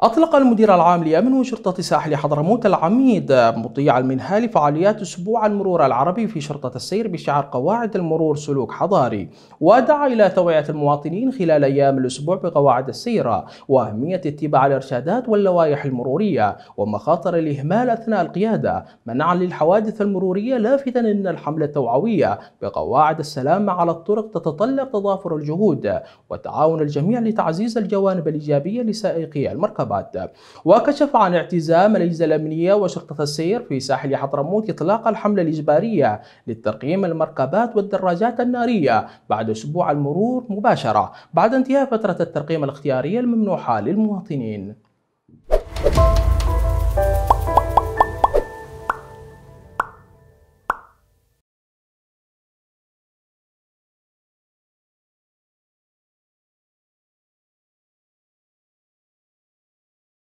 أطلق المدير العام لأمن وشرطة ساحل حضرموت العميد مطيع المنهال فعاليات أسبوع المرور العربي في شرطة السير بشعار قواعد المرور سلوك حضاري ودعا إلى توعية المواطنين خلال أيام الأسبوع بقواعد السيرة وأهمية اتباع الإرشادات واللوائح المرورية ومخاطر الإهمال أثناء القيادة منعا للحوادث المرورية لافتا أن الحملة التوعوية بقواعد السلامة على الطرق تتطلب تضافر الجهود وتعاون الجميع لتعزيز الجوانب الإيجابية لسائقي المركبة الانتخابات وكشف عن اعتزام الأجهزة الأمنية وشرطة السير في ساحل حضرموت إطلاق الحملة الإجبارية لترقيم المركبات والدراجات النارية بعد أسبوع المرور مباشرة بعد انتهاء فترة الترقيم الاختيارية الممنوحة للمواطنين